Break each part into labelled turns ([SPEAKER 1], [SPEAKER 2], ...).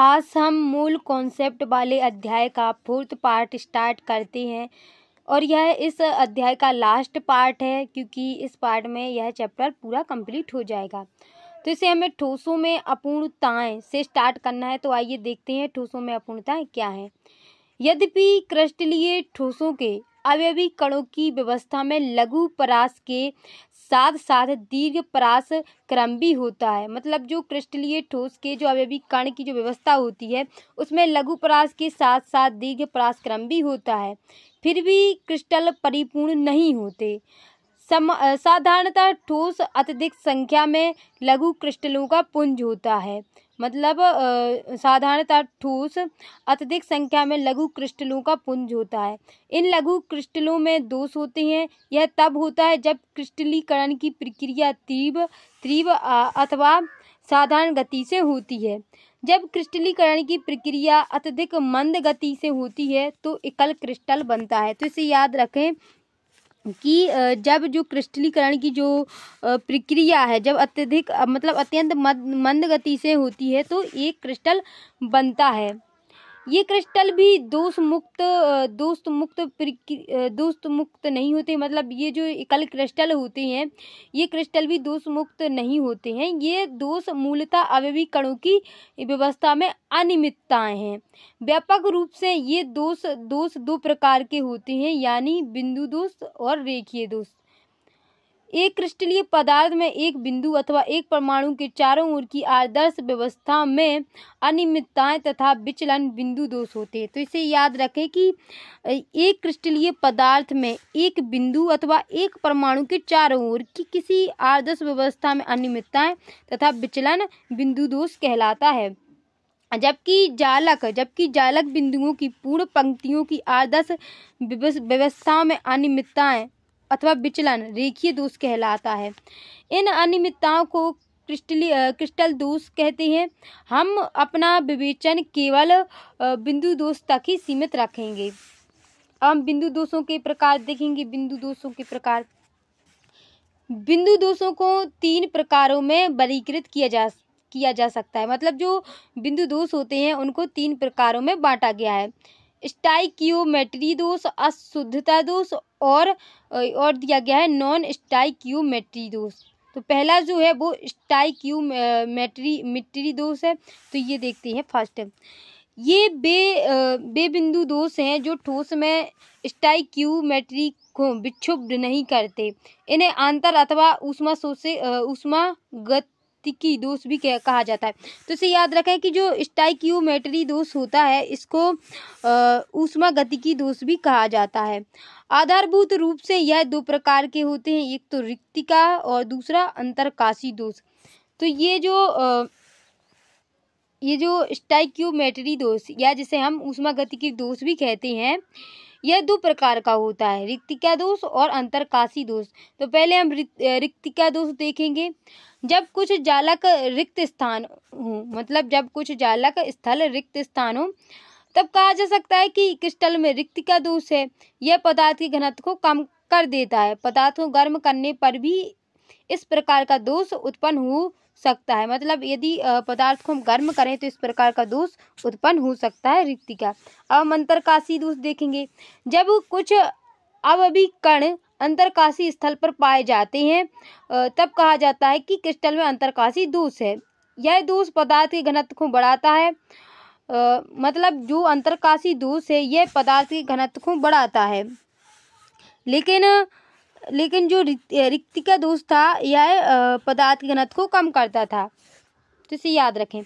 [SPEAKER 1] आज हम मूल कॉन्सेप्ट वाले अध्याय का फोर्थ पार्ट स्टार्ट करते हैं और यह इस अध्याय का लास्ट पार्ट है क्योंकि इस पार्ट में यह चैप्टर पूरा कंप्लीट हो जाएगा तो इसे हमें ठोसों में अपूर्णताएं से स्टार्ट करना है तो आइए देखते हैं ठोसों में अपूर्णताएं क्या है यद्यपि क्रस्टलीय ठोसों के अवयवी कणों की व्यवस्था में लघु परास के साथ साथ दीर्घ परास क्रम भी होता है मतलब जो क्रिस्टलीय ठोस के जो अवयवी कण की जो व्यवस्था होती है उसमें लघु परास के साथ साथ दीर्घ परास क्रम भी होता है फिर भी क्रिस्टल परिपूर्ण नहीं होते सम साधारणतः ठोस अत्यधिक संख्या में लघु क्रिस्टलों का पुंज होता है मतलब साधारणता ठोस अत्यधिक संख्या में लघु क्रिस्टलों का पुंज होता है इन लघु क्रिस्टलों में दोष होते हैं यह तब होता है जब क्रिस्टलीकरण की प्रक्रिया तीव्र तीव्र अथवा साधारण गति से होती है जब क्रिस्टलीकरण की प्रक्रिया अत्यधिक मंद गति से होती है तो एकल क्रिस्टल बनता है तो इसे याद रखें कि जब जो क्रिस्टलीकरण की जो प्रक्रिया है जब अत्यधिक मतलब अत्यंत मंद गति से होती है तो एक क्रिस्टल बनता है ये क्रिस्टल भी दोष मुक्त दोस्त मुक्त दोस्त मुक्त नहीं होते मतलब ये जो एकल क्रिस्टल होते हैं ये क्रिस्टल भी दोष मुक्त नहीं होते हैं ये दोष मूलतः अवयवी कणों की व्यवस्था में अनियमितताएँ हैं व्यापक रूप से ये दोष दोष दो प्रकार के होते हैं यानी बिंदु दोष और रेखीय दोष एक क्रिस्टलीय पदार्थ में एक बिंदु अथवा एक परमाणु के चारों ओर की आदर्श व्यवस्था में अनियमितताएं तथा विचलन बिंदु दोष होते हैं तो इसे याद रखें कि एक क्रिस्टलीय पदार्थ में एक बिंदु अथवा एक परमाणु के चारों ओर की किसी आदर्श व्यवस्था में अनियमितताएं तथा विचलन बिंदु दोष कहलाता है जबकि जालक जबकि जालक बिंदुओं की पूर्ण पंक्तियों की आदर्श व्यवस्था में अनियमितताएं अथवा विचलन रेखीय दोष कहलाता है इन अनियमितताओं को क्रिस्टली क्रिस्टल दोष कहते हैं हम अपना विवेचन केवल बिंदु दोष तक ही सीमित रखेंगे अब हम बिंदु दोषों के प्रकार देखेंगे बिंदु दोषों के प्रकार बिंदु दोषों को तीन प्रकारों में वर्गीकृत किया जा किया जा सकता है मतलब जो बिंदु दोष होते हैं उनको तीन प्रकारों में बांटा गया है स्टाइकियोमेट्री दोष अशुद्धता दोष और और दिया गया है नॉन स्टाइक्यूमेट्री दोष तो पहला जो है वो स्टाइक्यू मेट्री दोष है तो ये देखते हैं फर्स्ट ये बे बे बिंदु दोष हैं जो ठोस में स्टाइक्यूमेट्री मेट्री को विक्षुब्ध नहीं करते इन्हें आंतर अथवा उष्मा शोषे उष्मा गत स्टाइकी दोष भी कहा जाता है तो इसे याद रखें कि जो स्टाइक्यूमेटरी दोष होता है इसको ऊष्मा गतिकी दोष भी कहा जाता है आधारभूत रूप से यह दो प्रकार के होते हैं एक तो रिक्तिका और दूसरा अंतरकाशी दोष तो ये जो आ, ये जो स्टाइक्यूमेटरी दोष या जिसे हम ऊष्मा गतिकी दोष भी कहते हैं यह दो प्रकार का होता है रिक्तिका दोष और अंतरकाशी दोष तो पहले हम रिक्तिका दोष देखेंगे जब कुछ जालक रिक्त स्थान हो मतलब जब कुछ जालक स्थल रिक्त स्थान हो तब कहा जा सकता है कि क्रिस्टल में रिक्तिका दोष है यह पदार्थ की घनत्व को कम कर देता है पदार्थ को गर्म करने पर भी इस प्रकार का दोष उत्पन्न हो सकता है मतलब यदि पदार्थ को हम गर्म करें तो इस प्रकार का दोष उत्पन्न हो सकता है रिक्ति का अब अंतरकाशी दोष देखेंगे जब कुछ अब अभी कण अंतरकाशी स्थल पर पाए जाते हैं तब कहा जाता है कि क्रिस्टल में अंतरकाशी दोष है यह दोष पदार्थ के घनत्व को बढ़ाता है आ, मतलब जो अंतरकाशी दोष है यह पदार्थ के घनत्व को बढ़ाता है लेकिन लेकिन जो रिक्तिका दोष था यह पदार्थ की घनत्व को कम करता था तो इसे याद रखें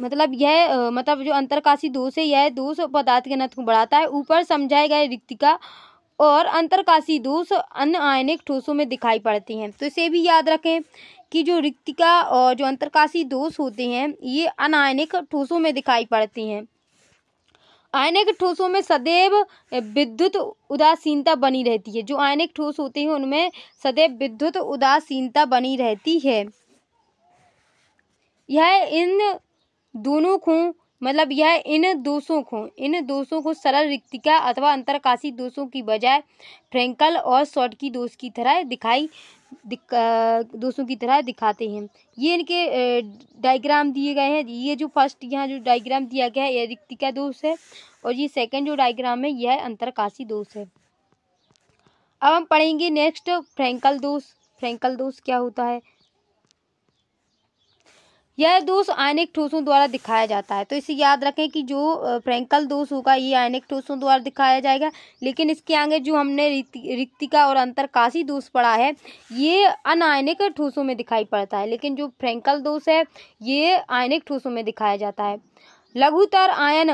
[SPEAKER 1] मतलब यह मतलब जो अंतरकाशी दोष है यह दोष पदार्थ के घनत्व को बढ़ाता है ऊपर समझाए गए रिक्तिका और अंतरकाशी दोष अन्य आयनिक ठोसों में दिखाई पड़ती हैं तो इसे भी याद रखें कि जो रिक्तिका और जो अंतरकाशी दोष होते हैं ये अनायनिक ठोसों में दिखाई पड़ती हैं आयनिक ठोसों में सदैव विद्युत उदासीनता बनी रहती है जो आयनिक ठोस होते हैं उनमें सदैव विद्युत उदासीनता बनी रहती है यह इन दोनों को मतलब यह इन दोषों को इन दोषों को सरल रिक्तिका अथवा अंतरकाशी दोषों की बजाय फ्रेंकल और की दोष की तरह दिखाई दूसरों की तरह दिखाते हैं ये इनके डायग्राम दिए गए हैं ये जो फर्स्ट यहाँ जो डायग्राम दिया गया है यह रिक्तिका दोष है और ये सेकंड जो डायग्राम है यह अंतरकाशी दोष है अब हम पढ़ेंगे नेक्स्ट फ्रेंकल दोष फ्रेंकल दोष क्या होता है यह दोष आयनिक ठोसों द्वारा दिखाया जाता है तो इसे याद रखें कि जो फ्रेंकल दोष होगा ये आयनिक ठोसों द्वारा दिखाया जाएगा लेकिन इसके आगे जो हमने रिक्तिका और अंतरकाशी दोष पढ़ा है ये अनायनिक ठोसों में दिखाई पड़ता है लेकिन जो फ्रेंकल दोष है ये आयनिक ठोसों में दिखाया जाता है लघुतर आयन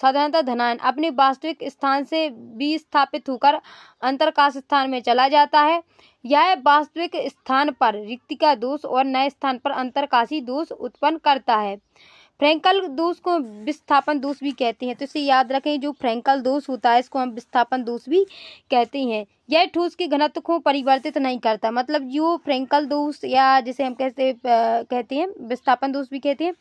[SPEAKER 1] साधारणतः धनायन अपने वास्तविक स्थान से विस्थापित होकर अंतरकाश स्थान में चला जाता है यह वास्तविक स्थान पर रिक्ति का दोष और नए स्थान पर अंतरकाशी दोष उत्पन्न करता है फ्रैंकल दोष को विस्थापन दोष भी कहते हैं तो इसे याद रखें जो फ्रैंकल दोष होता है इसको हम विस्थापन दोष भी कहते हैं यह ठूस के घनत्व को परिवर्तित नहीं करता मतलब जो फ्रेंकल दोष या जिसे हम कहते कहते हैं विस्थापन दोष भी कहते हैं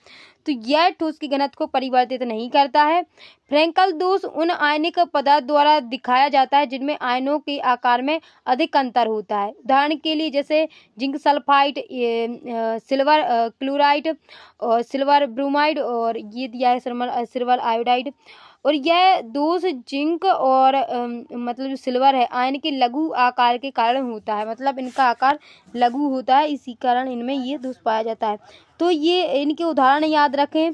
[SPEAKER 1] तो यह ठोस के घनत्व को परिवर्तित नहीं करता है फ्रेंकल दोष उन आयनिक पदार्थ द्वारा दिखाया जाता है जिनमें आयनों के आकार में अधिक अंतर होता है उदाहरण के लिए जैसे जिंक सल्फाइड सिल्वर क्लोराइड और सिल्वर ब्रोमाइड और ये दिया है सिल्वर आयोडाइड और यह दोष जिंक और मतलब जो सिल्वर है आयन के लघु आकार के कारण होता है मतलब इनका आकार लघु होता है इसी कारण इनमें ये दोष पाया जाता है तो ये इनके उदाहरण याद रखें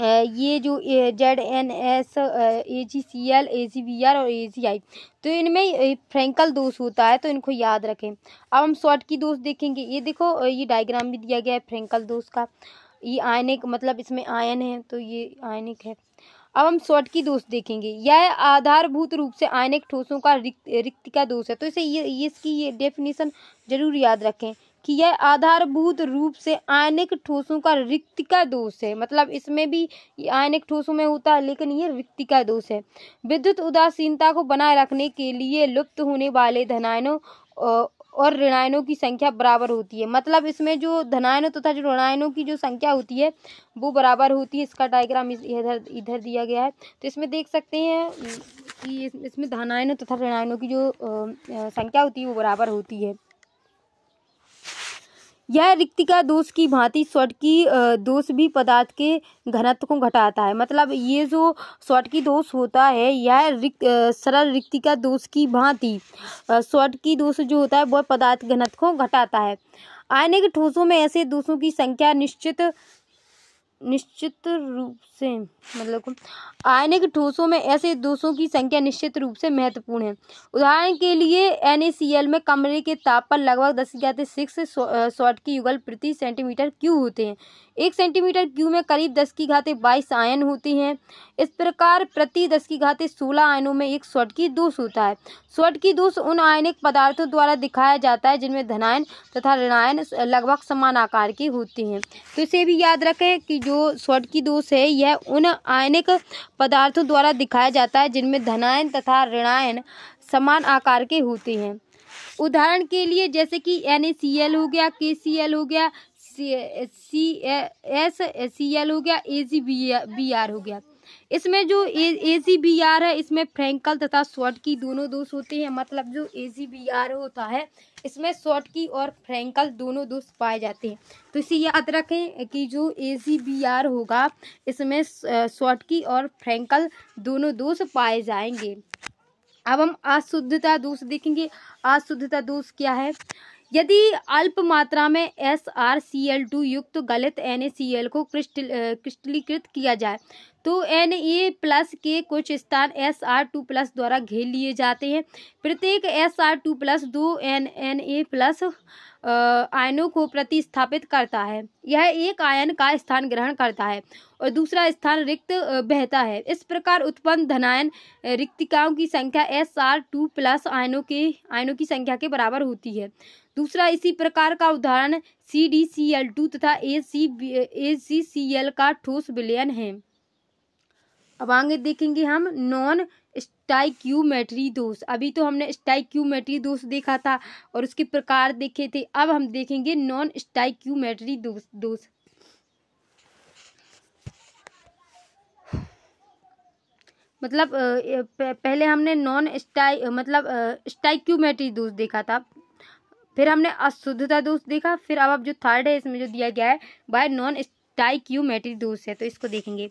[SPEAKER 1] ये जो Z N S A G C L A G B R और ए जी आई तो इनमें फ्रेंकल दोष होता है तो इनको याद रखें अब हम शॉर्ट की दोष देखेंगे ये देखो ये डायग्राम भी दिया गया है फ्रेंकल दोष का ये आयनिक मतलब इसमें आयन है तो ये आयनिक है अब हम की दोष देखेंगे यह आधारभूत रूप से आयनिक ठोसों का रिक्त का दोष है तो इसे ये, इसकी ये डेफिनेशन जरूर याद रखें कि यह आधारभूत रूप से आयनिक ठोसों का रिक्तिका दोष है मतलब इसमें भी आयनिक ठोसों में होता है लेकिन ये रिक्तिका दोष है विद्युत उदासीनता को बनाए रखने के लिए लुप्त होने वाले धनायनों और ऋणायनों की संख्या बराबर होती है मतलब इसमें जो धनायनों तथा तो जो ऋणायनों की जो संख्या होती है वो बराबर होती है इसका डायग्राम इधर इधर दिया गया है तो इसमें देख सकते हैं कि इसमें धनायनों तथा तो ऋणायनों की जो संख्या होती है वो बराबर होती है यह रिक्तिका दोष की भांति की दोष भी पदार्थ के घनत्व को घटाता है मतलब ये जो स्वट की दोष होता है यह रिक्त सरल रिक्तिका दोष की भांति स्वट की दोष जो होता है वह पदार्थ घनत्व को घटाता है आयनिक ठोसों में ऐसे दोषों की संख्या निश्चित निश्चित रूप से मतलब आयनिक ठोसों में ऐसे दोषों की संख्या निश्चित रूप से महत्वपूर्ण है उदाहरण के लिए एन में कमरे के ताप पर लगभग दस जाते सिक्स शॉर्ट की युगल प्रति सेंटीमीटर क्यू होते हैं एक सेंटीमीटर क्यू में करीब दस की घाते बाईस आयन होते हैं इस प्रकार प्रति दस की घाते सोलह आयनों में एक शॉर्ट की दोष होता है शॉर्ट की दोष उन आयनिक पदार्थों द्वारा दिखाया जाता है जिनमें धनायन तथा ऋणायन लगभग समान आकार की होती हैं तो इसे भी याद रखें कि जो स्वर्ण की दोष है यह उन आयनिक पदार्थों द्वारा दिखाया जाता है जिनमें धनायन तथा ऋणायन समान आकार के होते हैं उदाहरण के लिए जैसे कि एन हो गया के हो गया सी एस सी एल हो गया ए जी बी आर हो गया इसमें जो ए सी बी आर है इसमें फ्रेंकल तथा शॉर्ट की दोनों दोष होते हैं मतलब जो ए सी बी आर होता है इसमें शॉर्ट की और फ्रेंकल दोनों दोष पाए जाते हैं तो इसे याद रखें कि जो ए सी बी आर होगा इसमें शॉर्ट की और फ्रेंकल दोनों दोष पाए जाएंगे अब हम अशुद्धता दोष देखेंगे अशुद्धता दोष क्या है यदि अल्प मात्रा में S R C L two युक्त गलत एन ए सी एल को क्रिस्टल क्रिस्टलीकृत किया जाए तो एन ए प्लस के कुछ स्थान एस आर टू प्लस द्वारा घेर लिए जाते हैं प्रत्येक एस आर टू प्लस दो एन एन ए प्लस आयनों को प्रतिस्थापित करता है यह एक आयन का स्थान ग्रहण करता है और दूसरा स्थान रिक्त बहता है इस प्रकार उत्पन्न धनायन रिक्तिकाओं की संख्या एस आर टू प्लस आयनों के आयनों की संख्या के बराबर होती है दूसरा इसी प्रकार का उदाहरण C D C L two तथा A C A C C L का ठोस विलयन है अब आगे देखेंगे हम नॉन स्टाइक्यूमेट्री दोष अभी तो हमने स्टाइक्यूमेट्री दोष देखा था और उसके प्रकार देखे थे अब हम देखेंगे नॉन स्टाइक्यूमेट्री दोष दोष मतलब पहले हमने नॉन स्टाइ मतलब स्टाइक्यूमेट्री दोष देखा था फिर हमने अशुद्धता दोष देखा फिर अब अब जो थर्ड है इसमें जो दिया गया है बाय नॉन स्टाइक्यूमेट्री दोष है तो इसको देखेंगे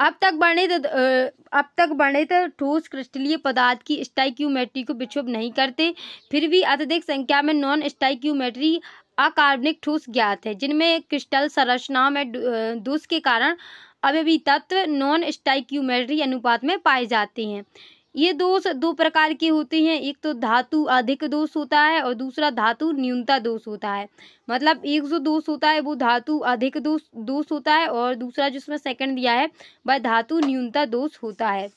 [SPEAKER 1] अब तक वर्णित तो, अब तक तो ठोस क्रिस्टलीय पदार्थ की स्टाइक्यूमेट्री को विक्षोभ नहीं करते फिर भी अत्यधिक संख्या में नॉन स्टाइक्यूमेट्री अकार्बनिक ठोस ज्ञात है जिनमें क्रिस्टल संरचना में दूस के कारण अभी तत्व नॉन स्टाइक्यूमेट्री अनुपात में पाए जाते हैं ये दोष दो प्रकार के होते हैं एक तो धातु अधिक दोष होता है और दूसरा धातु न्यूनता दोष होता है मतलब एक जो दोष होता है वो धातु अधिक दोष दोष होता है और दूसरा जिसमें सेकंड दिया है वह धातु न्यूनता दोष होता है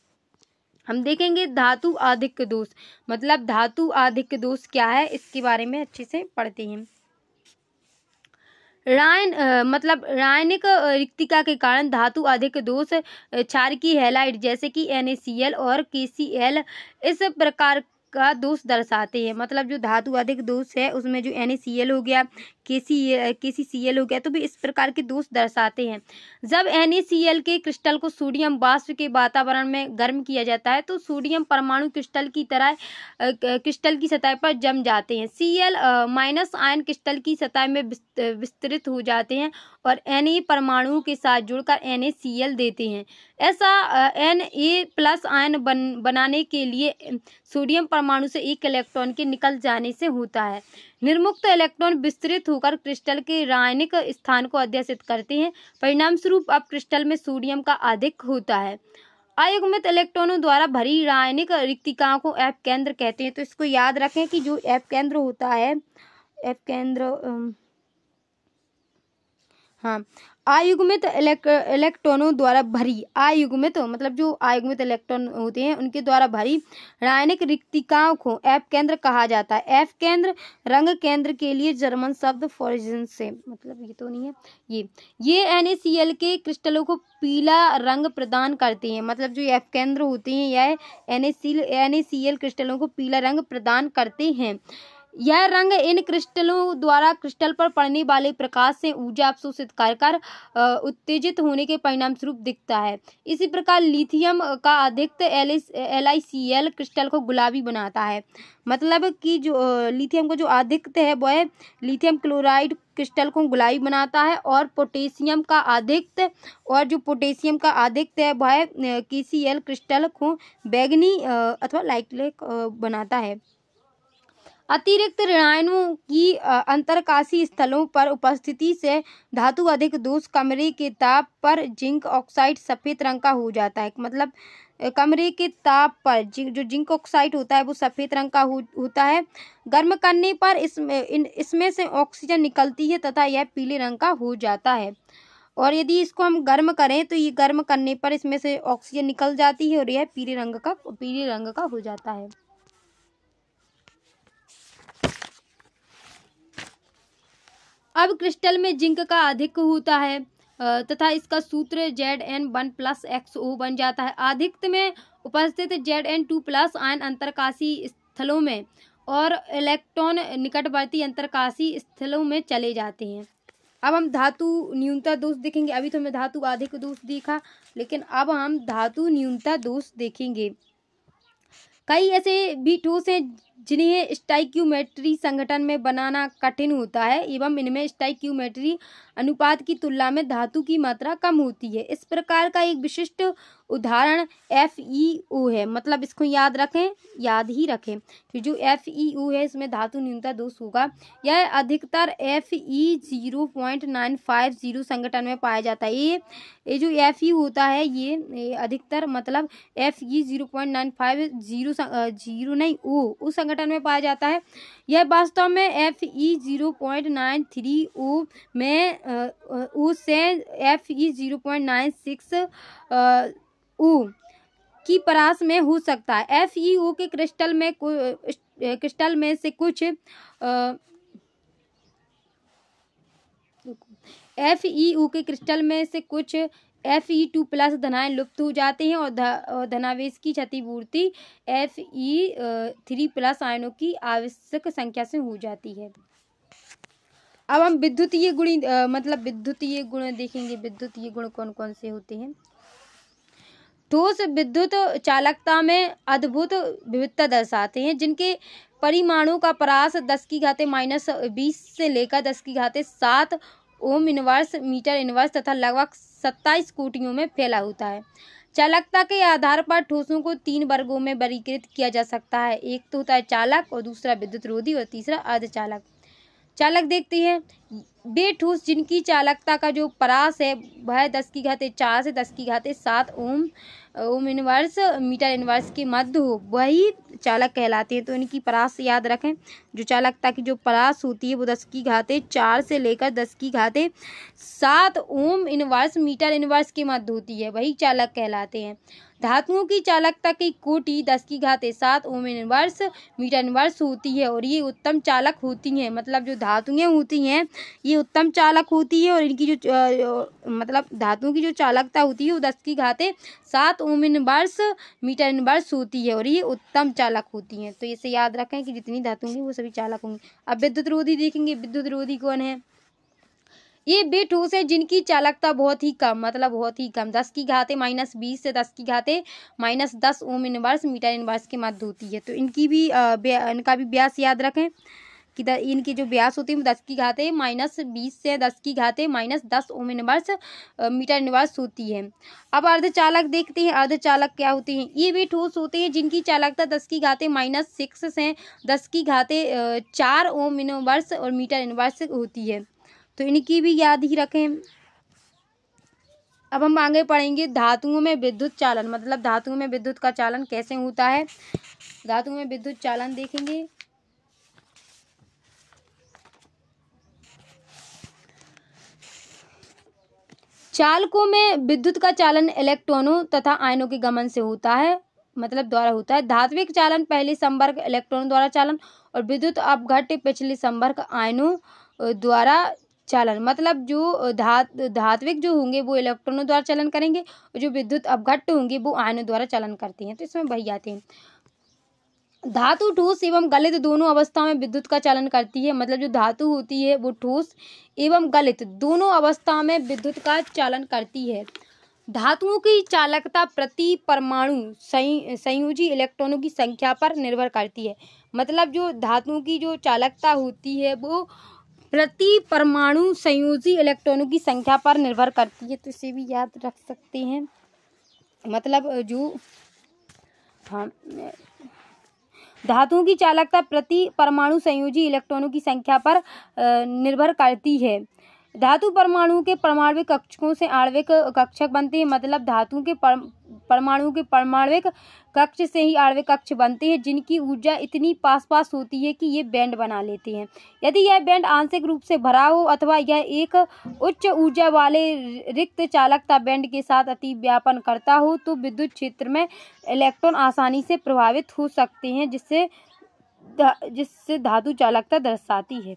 [SPEAKER 1] हम देखेंगे धातु अधिक दोष मतलब धातु अधिक दोष क्या है इसके बारे में अच्छे से पढ़ते हैं रायन मतलब रायनिक रिक्तिका के कारण धातु अधिक दोष की हेलाइट जैसे कि एन और के इस प्रकार का दोष दर्शाते हैं मतलब जो धातु अधिक दोष है उसमें जो एन हो गया के सी सी एल हो गया तो भी इस प्रकार के दोष दर्शाते हैं जब एन सी एल के क्रिस्टल को सोडियम बाष्प के वातावरण में गर्म किया जाता है तो सोडियम परमाणु क्रिस्टल की तरह क्रिस्टल की सतह पर जम जाते हैं C L minus ion crystal की सतह में विस्तृत हो जाते हैं और एन परमाणु के साथ जुड़कर एन सी एल देते हैं ऐसा एन ए प्लस आयन बन बनाने के लिए सोडियम परमाणु से एक इलेक्ट्रॉन के निकल जाने से होता है निर्मुक्त इलेक्ट्रॉन विस्तृत हो होकर क्रिस्टल के रायनिक स्थान को अध्यसित करते हैं परिणाम स्वरूप अब क्रिस्टल में सोडियम का अधिक होता है अयुग्मित इलेक्ट्रॉनों द्वारा भरी रायनिक रिक्तिकाओं को एप केंद्र कहते हैं तो इसको याद रखें कि जो एप केंद्र होता है एप केंद्र हाँ आयुग्मित इलेक्ट्रॉनों द्वारा भरी आयुग्मित मतलब जो आयुग्मित इलेक्ट्रॉन होते हैं उनके द्वारा भरी रायनिक रिक्तिकाओं को एफ केंद्र कहा जाता है एफ केंद्र रंग केंद्र के लिए जर्मन शब्द फॉरिजन से मतलब ये तो नहीं है ये ये एन के क्रिस्टलों को पीला रंग प्रदान करते हैं मतलब जो एफ केंद्र होते हैं यह एन क्रिस्टलों को पीला रंग प्रदान करते हैं यह रंग इन क्रिस्टलों द्वारा क्रिस्टल पर पड़ने वाले प्रकाश से ऊर्जा अवशोषित कर कर उत्तेजित होने के परिणाम स्वरूप दिखता है इसी प्रकार लिथियम का अधिक एल आई क्रिस्टल को गुलाबी बनाता है मतलब कि जो लिथियम का जो अधिक है वह लिथियम क्लोराइड क्रिस्टल को गुलाबी बनाता है और पोटेशियम का अधिक और जो पोटेशियम का अधिक है वह के क्रिस्टल को बैगनी अथवा लाइट बनाता है अतिरिक्त ऋणायनों की अंतरकाशी स्थलों पर उपस्थिति से धातु अधिक दोष कमरे के ताप पर जिंक ऑक्साइड सफ़ेद रंग का हो जाता है मतलब कमरे के ताप पर जो जिंक ऑक्साइड होता है वो सफ़ेद रंग का हो, होता है गर्म करने पर इसमें इसमें से ऑक्सीजन निकलती है तथा यह पीले रंग का हो जाता है और यदि इसको हम गर्म करें तो ये गर्म करने पर इसमें से ऑक्सीजन निकल जाती है और यह पीले रंग का पीले रंग का हो जाता है अब क्रिस्टल में जिंक का अधिक होता है तथा इसका सूत्र Z N one plus X O बन जाता है अधिकत में उपस्थित Z N two plus ion अंतरकाशी स्थलों में और इलेक्ट्रॉन निकटवर्ती अंतरकाशी स्थलों में चले जाते हैं अब हम धातु न्यूनता दोष देखेंगे अभी तो हमें धातु अधिक दोष देखा लेकिन अब हम धातु न्यूनता दोष देखेंगे कई ऐसे भी ठोस हैं जिन्हें स्टाइक्यूमेट्री संगठन में बनाना कठिन होता है एवं इनमें स्टाइक्यूमेट्री अनुपात की तुलना में धातु की मात्रा कम होती है इस प्रकार का एक विशिष्ट उदाहरण एफ ई ओ है मतलब इसको याद रखें याद ही रखें फिर जो एफ ई ओ है इसमें धातु न्यूनता दोष होगा यह अधिकतर F E zero point nine five zero संगठन में पाया जाता है ये ये जो एफ ई होता है ये, ये अधिकतर मतलब F E zero point nine five zero zero नहीं ओ उस संगठन में पाया जाता है यह वास्तव में F E zero point nine three O में ओ से F E zero point nine six O की परास में हो सकता है एफ ई ओ के क्रिस्टल में क्रिस्टल में से कुछ एफ ई ओ के क्रिस्टल में से कुछ F E e two plus धनाएँ लुप्त हो जाते हैं और धनावेश की क्षतिपूर्ति एफ ई थ्री प्लस आयनों की आवश्यक संख्या से हो जाती है अब हम विद्युतीय गुणी मतलब विद्युतीय गुण देखेंगे विद्युतीय गुण कौन कौन से होते हैं ठोस विद्युत चालकता में अद्भुत विविधता दर्शाते हैं जिनके परिमाणों का परास दस की घाते माइनस बीस से लेकर दस की घाते सात ओम इनवर्स मीटर इनवर्स तथा लगभग सत्ताईस कोटियों में फैला होता है चालकता के आधार पर ठोसों को तीन वर्गों में वर्गीकृत किया जा सकता है एक तो होता है चालक और दूसरा विद्युत रोधी और तीसरा अर्धचालक चालक देखते हैं वे ठोस जिनकी चालकता का जो परास है वह दस की घाते चार से दस की घाते सात ohm ohm inverse metre inverse के मध्य हो वही चालक कहलाते हैं तो इनकी परास याद रखें जो चालकता की जो परास होती है वो दस की घाते चार से लेकर दस की घाते सात ओम इनवर्स मीटर इनवर्स के मध्य होती है वही चालक कहलाते हैं धातुओं की चालकता की कोटि दस की घाते सात ओम वर्ष मीटर वर्ष होती है और ये उत्तम चालक होती हैं मतलब जो धातुएं होती हैं ये उत्तम चालक होती है और इनकी जो मतलब धातुओं की जो चालकता होती है वो दस की घाते सात ओमिन वर्ष मीटर वर्ष होती है और ये उत्तम चालक होती हैं तो इसे याद रखें कि जितनी धातु होंगी वो सभी चालक होंगी अब विद्युत रोधी देखेंगे विद्युत रोधी कौन है ये वे ठोस है जिनकी चालकता बहुत ही कम मतलब बहुत ही कम दस की घाते माइनस बीस से दस की घाते माइनस दस ओम इनवर्स मीटर इनवर्स के मध्य होती है तो इनकी भी इनका भी ब्यास याद रखें कि द, इनकी जो ब्यास होती है दस की घाते माइनस बीस से दस की घाते माइनस दस ओम इनवर्स मीटर इनवर्स होती है अब अर्धचालक देखते हैं अर्धचालक क्या होते हैं ये भी ठोस होते हैं जिनकी चालकता दस की घाते माइनस सिक्स से दस की घाते चार ओम इनवर्स और मीटर इनवर्स होती है तो इनकी भी याद ही रखें अब हम आगे पढ़ेंगे धातुओं में विद्युत चालन मतलब धातुओं में विद्युत का चालन कैसे होता है धातुओं में विद्युत चालन देखेंगे चालकों में विद्युत का चालन इलेक्ट्रॉनों तथा आयनों के गमन से होता है मतलब द्वारा होता है धात्विक चालन पहले संवर्ग इलेक्ट्रॉनों द्वारा चालन और विद्युत अपघट्य पिछले संवर्ग आयनों द्वारा चालन मतलब जो धात धात्विक जो होंगे वो इलेक्ट्रॉनों द्वारा चलन करेंगे और जो विद्युत अपघट्ट होंगे वो आयनों द्वारा चलन करते हैं तो इसमें वही आते हैं धातु ठोस एवं गलित दोनों अवस्थाओं में विद्युत का चालन करती है मतलब जो धातु होती है वो ठोस एवं गलित दोनों अवस्थाओं में विद्युत का चालन करती है धातुओं की चालकता प्रति परमाणु संयोजी इलेक्ट्रॉनों की संख्या पर निर्भर करती है मतलब जो धातुओं की जो चालकता होती है वो प्रति परमाणु संयोजी इलेक्ट्रॉनों की संख्या पर निर्भर करती है तो इसे भी याद रख सकते हैं मतलब जो हाँ धातुओं की चालकता प्रति परमाणु संयोजी इलेक्ट्रॉनों की संख्या पर निर्भर करती है धातु परमाणु के परमाणु कक्षकों से आणविक कक्षक बनती है मतलब धातु के परमाणु के परमाणु कक्ष से ही आणविक कक्ष बनते हैं जिनकी ऊर्जा इतनी पास पास होती है कि ये बैंड बना लेते हैं यदि यह बैंड आंशिक रूप से भरा हो अथवा यह एक उच्च ऊर्जा वाले रिक्त चालकता बैंड के साथ अति व्यापन करता हो तो विद्युत क्षेत्र में इलेक्ट्रॉन आसानी से प्रभावित हो सकते हैं जिससे जिससे धातु चालकता दर्शाती है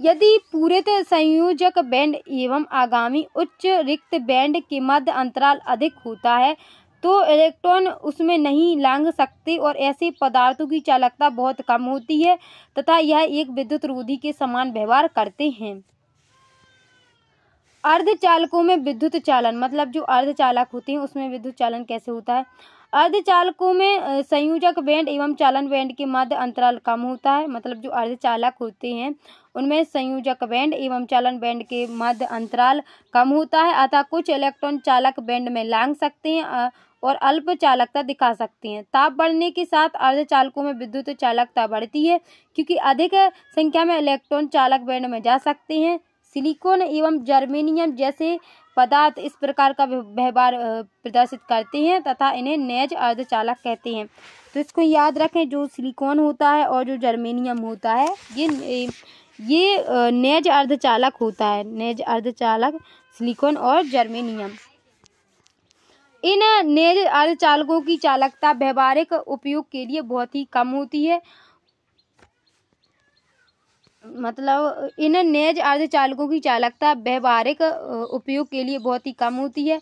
[SPEAKER 1] यदि पूरित संयोजक बैंड एवं आगामी उच्च रिक्त बैंड के मध्य अंतराल अधिक होता है तो इलेक्ट्रॉन उसमें नहीं लांग सकते और ऐसे पदार्थों की चालकता बहुत कम होती है तथा यह एक विद्युत रोधी के समान व्यवहार करते हैं अर्धचालकों में विद्युत चालन मतलब जो अर्धचालक होते हैं उसमें विद्युत चालन कैसे होता है अर्धचालकों में संयोजक बैंड एवं चालन बैंड के मध्य अंतराल कम होता है मतलब जो अर्धचालक होते हैं उनमें संयोजक बैंड एवं चालन बैंड के मध्य अंतराल कम होता है अतः कुछ इलेक्ट्रॉन चालक बैंड में लांग सकते हैं और अल्प चालकता दिखा सकती हैं ताप बढ़ने के साथ अर्ध चालकों में विद्युत चालकता बढ़ती है क्योंकि अधिक संख्या में इलेक्ट्रॉन चालक बैंड में जा सकते हैं सिलिकॉन एवं जर्मेनियम जैसे पदार्थ इस प्रकार का व्यवहार प्रदर्शित करते हैं तथा इन्हें नेज अर्धचालक कहते हैं तो इसको याद रखें जो सिलिकॉन होता है और जो जर्मेनियम होता है ये ये नेज अर्धचालक होता है नेज अर्धचालक सिलिकॉन और जर्मेनियम इन नेज अर्धचालकों की चालकता व्यवहारिक उपयोग के लिए बहुत ही कम होती है मतलब इन नेज अर्धचालकों की चालकता व्यवहारिक उपयोग के लिए बहुत ही कम होती है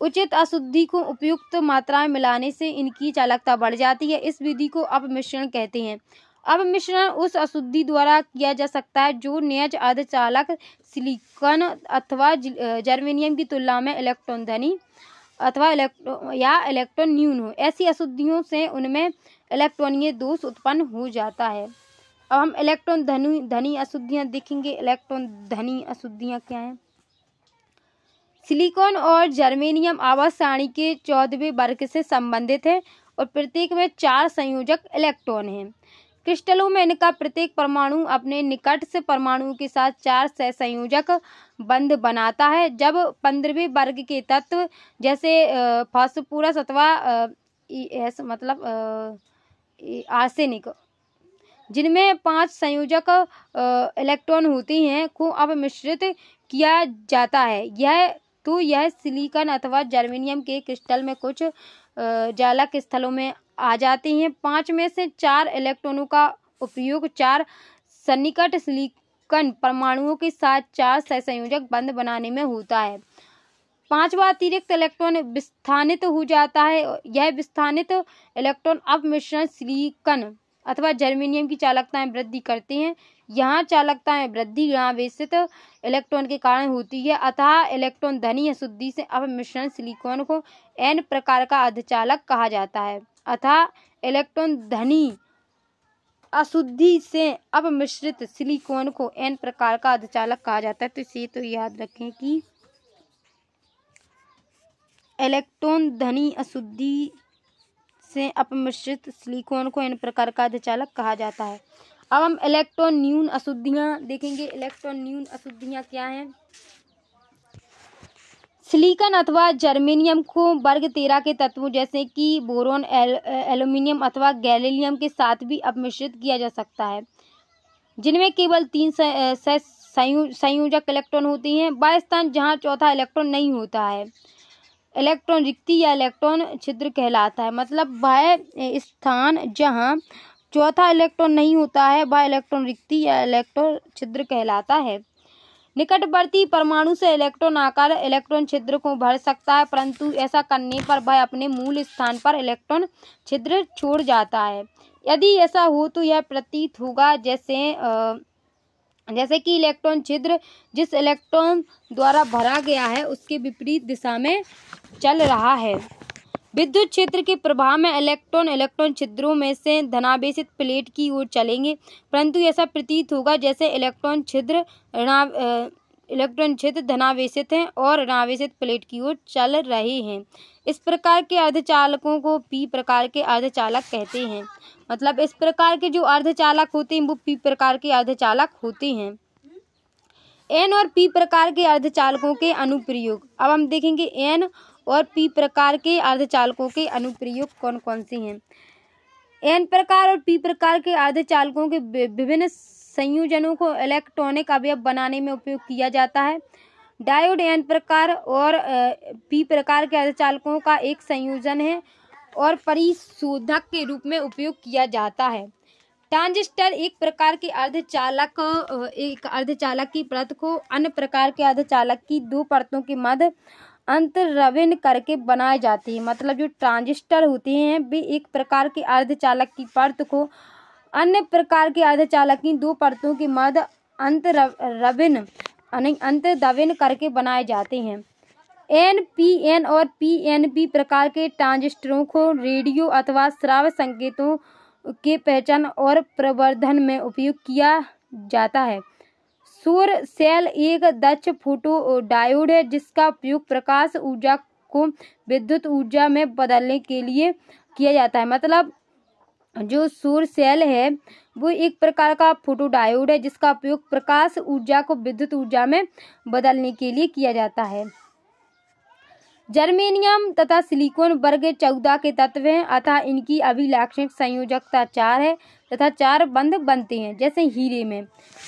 [SPEAKER 1] उचित अशुद्धि को उपयुक्त मात्रा में मिलाने से इनकी चालकता बढ़ जाती है इस विधि को अपमिश्रण कहते हैं अब मिश्रण उस अशुद्धि द्वारा किया जा सकता है जो नियज अर्धचालक सिलिकॉन अथवा जर्मेनियम की तुलना में इलेक्ट्रॉन धनी अथवा इलेक्ट्रो या इलेक्ट्रॉन न्यून हो ऐसी अशुद्धियों से उनमें इलेक्ट्रॉनीय दोष उत्पन्न हो जाता है अब हम इलेक्ट्रॉन धनी धनी अशुद्धियाँ देखेंगे इलेक्ट्रॉन धनी अशुद्धियाँ क्या हैं सिलिकॉन और जर्मेनियम आवास सारणी के चौदहवें वर्ग से संबंधित है और प्रत्येक में चार संयोजक इलेक्ट्रॉन हैं क्रिस्टलों में इनका प्रत्येक परमाणु अपने निकट से परमाणु के साथ चार सह संयोजक बंध बनाता है जब पंद्रहवें वर्ग के तत्व जैसे फॉस्फोरस अथवा मतलब आर्सेनिक जिनमें पांच संयोजक इलेक्ट्रॉन होती हैं को अब मिश्रित किया जाता है यह तो यह सिलिकॉन अथवा जर्मेनियम के क्रिस्टल में कुछ जालक स्थलों में आ जाती हैं पाँच में से चार इलेक्ट्रॉनों का उपयोग चार सन्निकट सिलिकन परमाणुओं के साथ चार सहसंयोजक बंध बनाने में होता है पांचवा अतिरिक्त इलेक्ट्रॉन विस्थानित हो जाता है यह विस्थानित इलेक्ट्रॉन अब मिश्रण सिलिकन अथवा जर्मेनियम की चालकताएं वृद्धि करते हैं यहाँ चालकताएं वृद्धि गुणावेशित इलेक्ट्रॉन के कारण होती है अतः इलेक्ट्रॉन धनी शुद्धि से अब मिश्रण सिलिकॉन को एन प्रकार का अर्धचालक कहा जाता है अथा इलेक्ट्रॉन धनी अशुद्धि से अपमिश्रित सिलिकॉन को एन प्रकार का अधचालक कहा जाता है तो इसे तो याद रखें कि इलेक्ट्रॉन धनी अशुद्धि से अपमिश्रित सिलिकॉन को एन प्रकार का अधचालक कहा जाता है अब हम इलेक्ट्रॉन न्यून अशुद्धियाँ देखेंगे इलेक्ट्रॉन न्यून अशुद्धियाँ क्या हैं सिलिकन अथवा जर्मेनियम को वर्ग तेरह के तत्वों जैसे कि बोरोन एल्यूमिनियम अथवा गैलेलियम के साथ भी अपमिश्रित किया जा सकता है जिनमें केवल तीन संयोजक इलेक्ट्रॉन होते हैं वह स्थान जहाँ चौथा इलेक्ट्रॉन नहीं होता है इलेक्ट्रॉन रिक्ति या इलेक्ट्रॉन छिद्र कहलाता है मतलब वह स्थान जहाँ चौथा इलेक्ट्रॉन नहीं होता है वह इलेक्ट्रॉन रिक्ति या इलेक्ट्रॉन छिद्र कहलाता है निकटवर्ती परमाणु से इलेक्ट्रॉन आकर इलेक्ट्रॉन छिद्र को भर सकता है परंतु ऐसा करने पर वह अपने मूल स्थान पर इलेक्ट्रॉन छिद्र छोड़ जाता है यदि ऐसा हो तो यह प्रतीत होगा जैसे आ, जैसे कि इलेक्ट्रॉन छिद्र जिस इलेक्ट्रॉन द्वारा भरा गया है उसके विपरीत दिशा में चल रहा है विद्युत क्षेत्र के प्रभाव में इलेक्ट्रॉन इलेक्ट्रॉन छिद्रों में से धनावेशित प्लेट की ओर चलेंगे परंतु ऐसा प्रतीत होगा जैसे इलेक्ट्रॉन छिद्र इलेक्ट्रॉन क्षेत्र धनावेशित हैं और ऋणावेशित प्लेट की ओर चल रहे हैं इस प्रकार के अर्धचालकों को पी प्रकार के अर्धचालक कहते हैं मतलब इस प्रकार के जो अर्धचालक होते हैं वो पी प्रकार के अर्धचालक होते हैं एन और पी प्रकार के अर्धचालकों के अनुप्रयोग अब हम देखेंगे एन और पी प्रकार के अर्धचालकों के अनुप्रयोग कौन कौन से हैं एन प्रकार और पी प्रकार के अर्धचालकों के विभिन्न संयोजनों को इलेक्ट्रॉनिक अवयव बनाने में उपयोग किया जाता है डायोड एन प्रकार और पी प्रकार के अर्धचालकों का एक संयोजन है और परिशोधक के रूप में उपयोग किया जाता है ट्रांजिस्टर एक प्रकार के अर्धचालक एक अर्धचालक की परत को अन्य प्रकार के अर्धचालक की दो परतों के मध्य अंतरविन करके बनाए जाती है मतलब जो ट्रांजिस्टर होते हैं भी एक प्रकार के अर्धचालक की परत को अन्य प्रकार के अर्धचालक की दो परतों मद मध्य अंत अंतरदबिन करके बनाए जाते हैं एन पी एन और पी एन पी प्रकार के ट्रांजिस्टरों को रेडियो अथवा श्राव संकेतों के पहचान और प्रवर्धन में उपयोग किया जाता है सौर सेल एक दक्ष फोटो डायोड है जिसका उपयोग प्रकाश ऊर्जा को विद्युत ऊर्जा में बदलने के लिए किया जाता है मतलब जो सूर सेल है वो एक प्रकार का फोटो डायोड है जिसका उपयोग प्रकाश ऊर्जा को विद्युत ऊर्जा में बदलने के लिए किया जाता है जर्मेनियम तथा सिलिकॉन वर्ग चौदह के तत्व हैं अतः इनकी अभिलाक्षणिक संयोजकता चार है तथा चार बंद बनते हैं जैसे हीरे में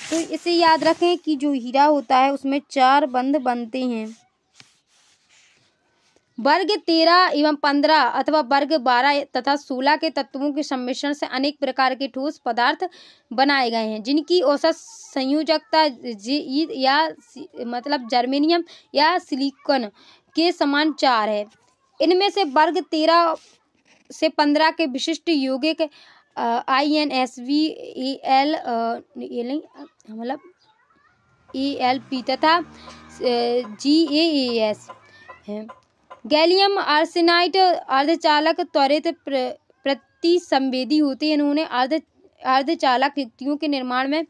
[SPEAKER 1] तो इसे याद रखें कि जो हीरा होता है उसमें चार बंद बनते हैं वर्ग तेरह एवं पंद्रह अथवा वर्ग बारह तथा सोलह के तत्वों के सम्मिश्रण से अनेक प्रकार के ठोस पदार्थ बनाए गए हैं जिनकी औसत संयोजकता या मतलब जर्मेनियम या सिलिकॉन के समान चार है इनमें से वर्ग तेरह से पंद्रह के विशिष्ट यौगिक I N S V E L ये नहीं मतलब ई एल पी तथा जी ए एस है गैलियम आर्सेनाइट अर्धचालक त्वरित प्रति संवेदी होते हैं इन्होंने अर्ध अर्धचालक युक्तियों के निर्माण में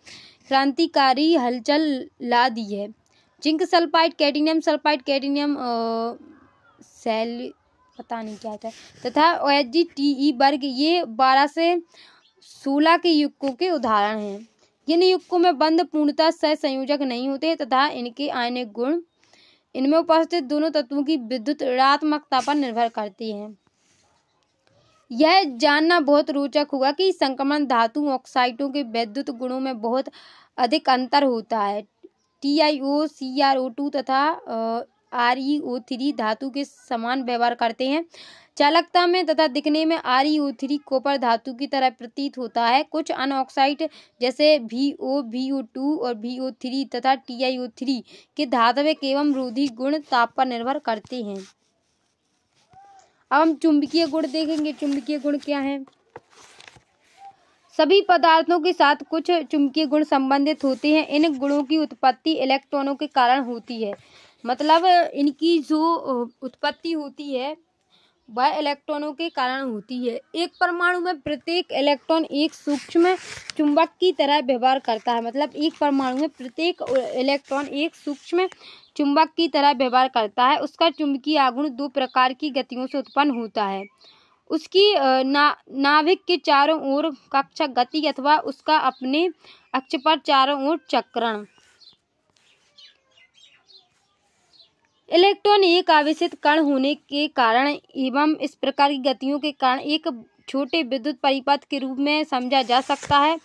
[SPEAKER 1] क्रांतिकारी हलचल ला दी है zinc sulphide cadmium sulphide cadmium cell पता नहीं क्या होता है तथा O H G T E वर्ग ये बारह से सोलह के युगकों के उदाहरण हैं इन युगकों में बंद पूर्णता सह संयोजक नहीं होते तथा इनके आयनिक गुण इनमें उपस्थित दोनों तत्वों की विद्युत ऋणात्मकता पर निर्भर करती हैं यह जानना बहुत रोचक होगा कि संक्रमण धातु ऑक्साइडों के विद्युत गुणों में बहुत अधिक अंतर होता है T I O C R O two तथा आर ई ओ थ्री धातु के समान व्यवहार करते हैं चालकता में तथा दिखने में आर ई ओ थ्री कोपर धातु की तरह प्रतीत होता है कुछ अनऑक्साइड जैसे भी ओ भी ओ टू और भी ओ थ्री तथा टी आई ओ थ्री के धातु एवं रोधी गुण ताप पर निर्भर करते हैं अब हम चुंबकीय गुण देखेंगे चुंबकीय गुण क्या है सभी पदार्थों के साथ कुछ चुंबकीय गुण संबंधित होते हैं इन गुणों की उत्पत्ति इलेक्ट्रॉनों के कारण होती है मतलब इनकी जो उत्पत्ति होती है वह इलेक्ट्रॉनों के कारण होती है एक परमाणु में प्रत्येक इलेक्ट्रॉन एक सूक्ष्म चुंबक की तरह व्यवहार करता है मतलब एक परमाणु में प्रत्येक इलेक्ट्रॉन एक सूक्ष्म चुंबक की तरह व्यवहार करता है उसका चुंबकीय आगुण दो प्रकार की गतियों से उत्पन्न होता है उसकी ना नाभिक के चारों ओर कक्षक गति अथवा उसका अपने अक्ष पर चारों ओर चक्रण इलेक्ट्रॉन एक आवेशित कण होने के कारण एवं इस प्रकार की गतियों के कारण एक छोटे विद्युत परिपथ के रूप में समझा जा सकता है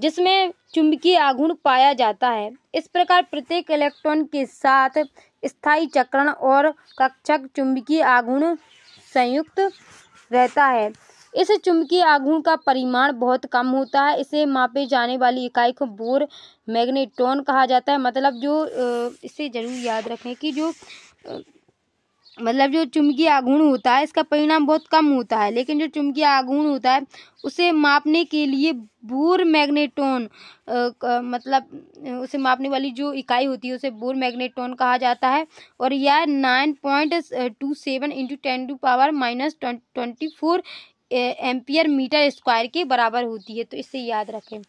[SPEAKER 1] जिसमें चुंबकीय आघूर्ण पाया जाता है इस प्रकार प्रत्येक इलेक्ट्रॉन के साथ स्थायी चक्रण और कक्षक चुंबकीय आघूर्ण संयुक्त रहता है इस चुंबकीय आघूर्ण का परिमाण बहुत कम होता है इसे मापे जाने वाली इकाई को बोर मैग्नेटोन कहा जाता है मतलब जो इसे जरूर याद रखें कि जो मतलब जो चुंबकीय आघूर्ण होता है इसका परिणाम बहुत कम होता है लेकिन जो चुंबकीय आघूर्ण होता है उसे मापने के लिए बोर मैग्नेटोन मतलब उसे मापने वाली जो इकाई होती है उसे बोर मैग्नेटोन कहा जाता है और यह nine point two seven into ten two power minus twenty four ampere metre square के बराबर होती है तो इसे याद रखें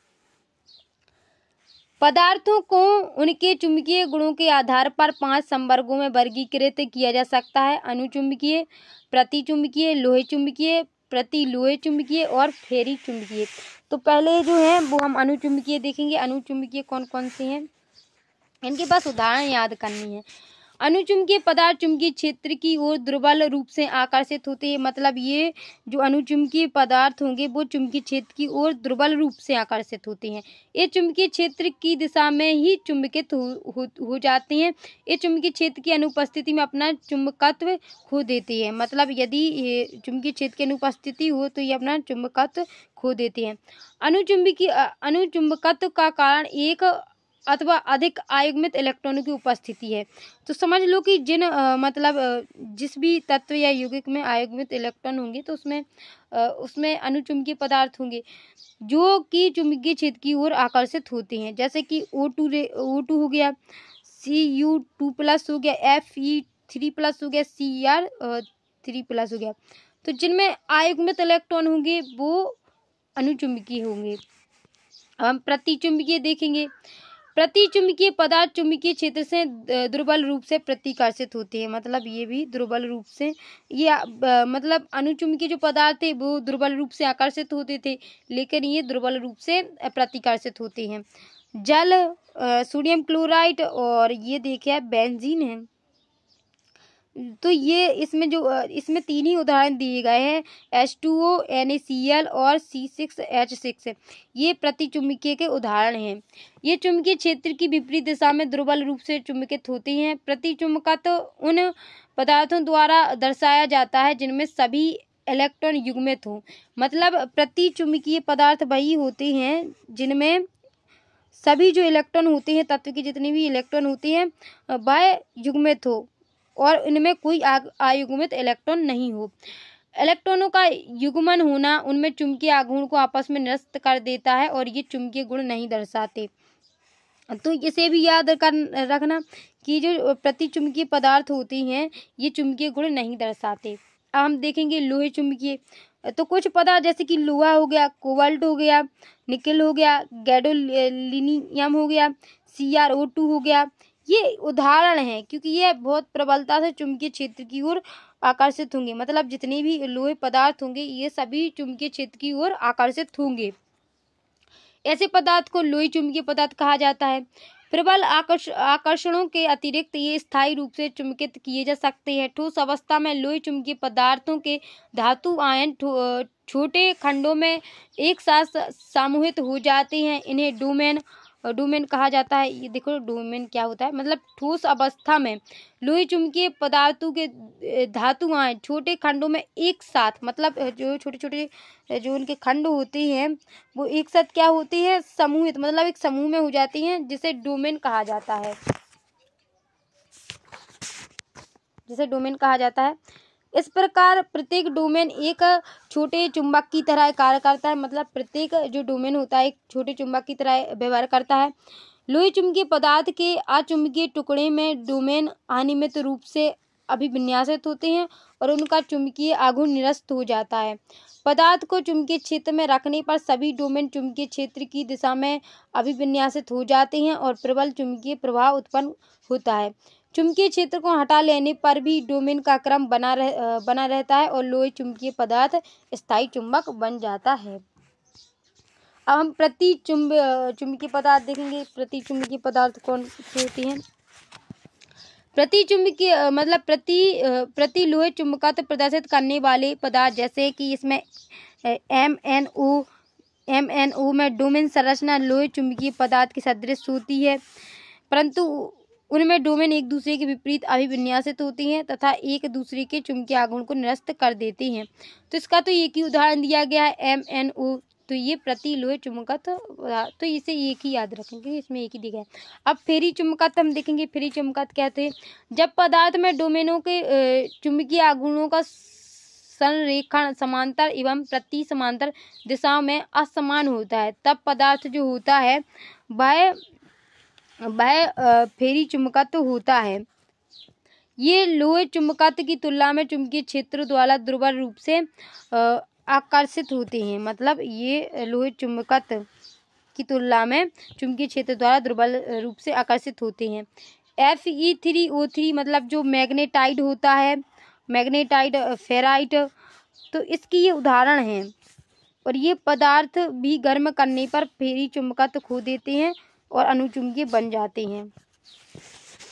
[SPEAKER 1] पदार्थों को उनके चुंबकीय गुणों के आधार पर पांच संवर्गों में वर्गीकृत किया जा सकता है अनुचुंबकीय प्रतिचुंबकीय लोहे चुंबकीय प्रति लोहे चुंबकीय और फेरी चुंबकीय तो पहले जो है वो हम अनुचुंबकीय देखेंगे अनुचुंबकीय कौन कौन से हैं इनके पास उदाहरण याद करनी है अनुचुंबकीय पदार्थ चुंबकीय क्षेत्र की ओर दुर्बल रूप से आकर्षित होते हैं मतलब ये जो अनुचुंबकीय पदार्थ होंगे वो चुंबकीय क्षेत्र की ओर दुर्बल रूप से आकर्षित होते हैं ये चुंबकीय क्षेत्र की दिशा में ही चुंबकित हो, हो, हो जाते हैं ये चुंबकीय क्षेत्र की अनुपस्थिति में अपना चुंबकत्व खो देती है मतलब यदि चुंबकीय क्षेत्र की अनुपस्थिति हो तो ये अपना चुंबकत्व खो देते हैं अनुचुंबकीय अनुचुंबकत्व का कारण एक अथवा अधिक आयुग्मित इलेक्ट्रॉनों की उपस्थिति है तो समझ लो कि जिन आ, मतलब जिस भी तत्व या यौगिक में आयुग्मित इलेक्ट्रॉन होंगे तो उसमें आ, उसमें अनुचुंबकीय पदार्थ होंगे जो कि चुंबकीय क्षेत्र की ओर आकर्षित होते हैं जैसे कि ओ टू ओ टू हो गया सी यू टू प्लस हो गया एफ ई थ्री प्लस हो गया सी आर थ्री प्लस हो गया तो जिनमें आयुग्मित इलेक्ट्रॉन होंगे वो अनुचुंबकीय होंगे हम प्रतिचुंबकीय देखेंगे प्रति चुंबकीय पदार्थ चुंबकीय क्षेत्र से दुर्बल रूप से प्रतिकर्षित होते हैं मतलब ये भी दुर्बल रूप से ये मतलब अनुचुंबकीय जो पदार्थ थे वो दुर्बल रूप से आकर्षित होते थे लेकिन ये दुर्बल रूप से प्रतिकर्षित होते हैं जल सोडियम क्लोराइड और ये देखिए बेंजीन है तो ये इसमें जो इसमें तीन ही उदाहरण दिए गए हैं H two O N A C L और सी सिक्स एच सिक्स ये प्रति चुंबकीय के उदाहरण हैं ये चुंबकीय क्षेत्र की विपरीत दिशा में दुर्बल रूप से चुंबकित होती हैं प्रति तो उन पदार्थों द्वारा दर्शाया जाता है जिनमें सभी इलेक्ट्रॉन युग्मित हों मतलब प्रति चुंबकीय पदार्थ वही होते हैं जिनमें सभी जो इलेक्ट्रॉन होते हैं तत्व के जितने भी इलेक्ट्रॉन होते हैं वह युग्मित हो और इनमें कोई आयुगमित इलेक्ट्रॉन नहीं हो इलेक्ट्रॉनों का युग्मन होना उनमें चुंबकीय आघूर्ण को आपस में निरस्त कर देता है और ये चुंबकीय गुण नहीं दर्शाते तो इसे भी याद कर रखना कि जो प्रति चुंबकीय पदार्थ होती हैं ये चुंबकीय गुण नहीं दर्शाते अब हम देखेंगे लोहे चुंबकीय तो कुछ पदार्थ जैसे कि लोहा हो गया कोबाल्ट हो गया निकल हो गया गैडोलिनियम हो गया सी आर ओ टू हो गया ये उदाहरण है क्योंकि ये बहुत प्रबलता से चुंबकीय क्षेत्र की ओर आकर्षित होंगे मतलब जितने भी लोहे पदार्थ होंगे ये सभी चुंबकीय क्षेत्र की ओर आकर्षित होंगे ऐसे पदार्थ को लोही चुंबकीय पदार्थ कहा जाता है प्रबल आकर्ष आकर्षणों के अतिरिक्त ये स्थायी रूप से चुंबकित किए जा सकते हैं ठोस अवस्था में लोही चुंबकीय पदार्थों के धातु आयन छोटे खंडों में एक साथ सामूहित हो जाते हैं इन्हें डोमेन डूमेन कहा जाता है ये देखो डूमेन क्या होता है मतलब ठोस अवस्था में लोही चुमकीय पदार्थों के आए छोटे खंडों में एक साथ मतलब जो छोटे छोटे जो उनके खंड होते हैं वो एक साथ क्या होती है समूहित मतलब एक समूह में हो जाती हैं जिसे डोमेन कहा जाता है जिसे डोमेन कहा जाता है इस प्रकार प्रत्येक डोमेन एक छोटे चुंबक की तरह कार्य करता है मतलब प्रत्येक जो डोमेन होता है एक छोटे चुंबक की तरह व्यवहार करता है लोहे चुंबकीय पदार्थ के अचुंबकीय टुकड़े में डोमेन अनियमित रूप से अभिविन्यासित होते हैं और उनका चुंबकीय आघूर्ण निरस्त हो जाता है पदार्थ को चुंबकीय क्षेत्र में रखने पर सभी डोमेन चुंबकीय क्षेत्र की दिशा में अभिविन्यासित हो जाते हैं और प्रबल चुंबकीय प्रभाव उत्पन्न होता है चुंबकीय क्षेत्र को हटा लेने पर भी डोमेन का क्रम बना रह बना रहता है और लोहे चुंबकीय पदार्थ स्थायी चुंबक बन जाता है अब हम प्रति चुंब चुंबकीय पदार्थ देखेंगे प्रति चुंबकीय पदार्थ कौन से होती हैं प्रति चुंबकीय मतलब प्रति प्रति लोहे चुंबकत्व प्रदर्शित करने वाले पदार्थ जैसे कि इसमें M N O M N O में डोमेन संरचना लोहे चुंबकीय पदार्थ के सदृश होती है परंतु उनमें डोमेन एक दूसरे के विपरीत अभिविन्यासित होती हैं तथा एक दूसरे के चुंबकीय आगुण को निरस्त कर देती हैं तो इसका तो एक ही उदाहरण दिया गया है एम एन ओ तो ये प्रति लोहे चुंबकत्व तो इसे एक ही याद रखेंगे इसमें एक ही दिखा है अब फेरी चुंबकत्व हम देखेंगे फेरी चुंबकत्व कहते हैं जब पदार्थ में डोमेनों के चुंबकीय आगुणों का संरेखण समांतर एवं प्रति समांतर दिशाओं में असमान होता है तब पदार्थ जो होता है वह वह फेरी चुंबकत्व होता है ये लोहे चुंबकत्व मतलब की तुलना में चुंबकीय क्षेत्र द्वारा दुर्बल रूप से आकर्षित होते हैं मतलब ये लोहे चुंबकत्व की तुलना में चुंबकीय क्षेत्र द्वारा दुर्बल रूप से आकर्षित होते हैं F E three O three मतलब जो मैग्नेटाइड होता है मैग्नेटाइड फेराइट तो इसकी ये उदाहरण हैं और ये पदार्थ भी गर्म करने पर फेरी चुंबकत्व खो देते हैं और अनुचुंबकीय बन जाते हैं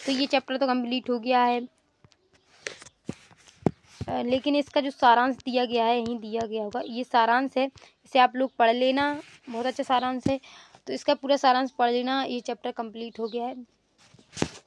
[SPEAKER 1] तो ये चैप्टर तो कंप्लीट हो गया है लेकिन इसका जो सारांश दिया गया है यहीं दिया गया होगा ये सारांश है इसे आप लोग पढ़ लेना बहुत अच्छा सारांश है तो इसका पूरा सारांश पढ़ लेना ये चैप्टर कंप्लीट हो गया है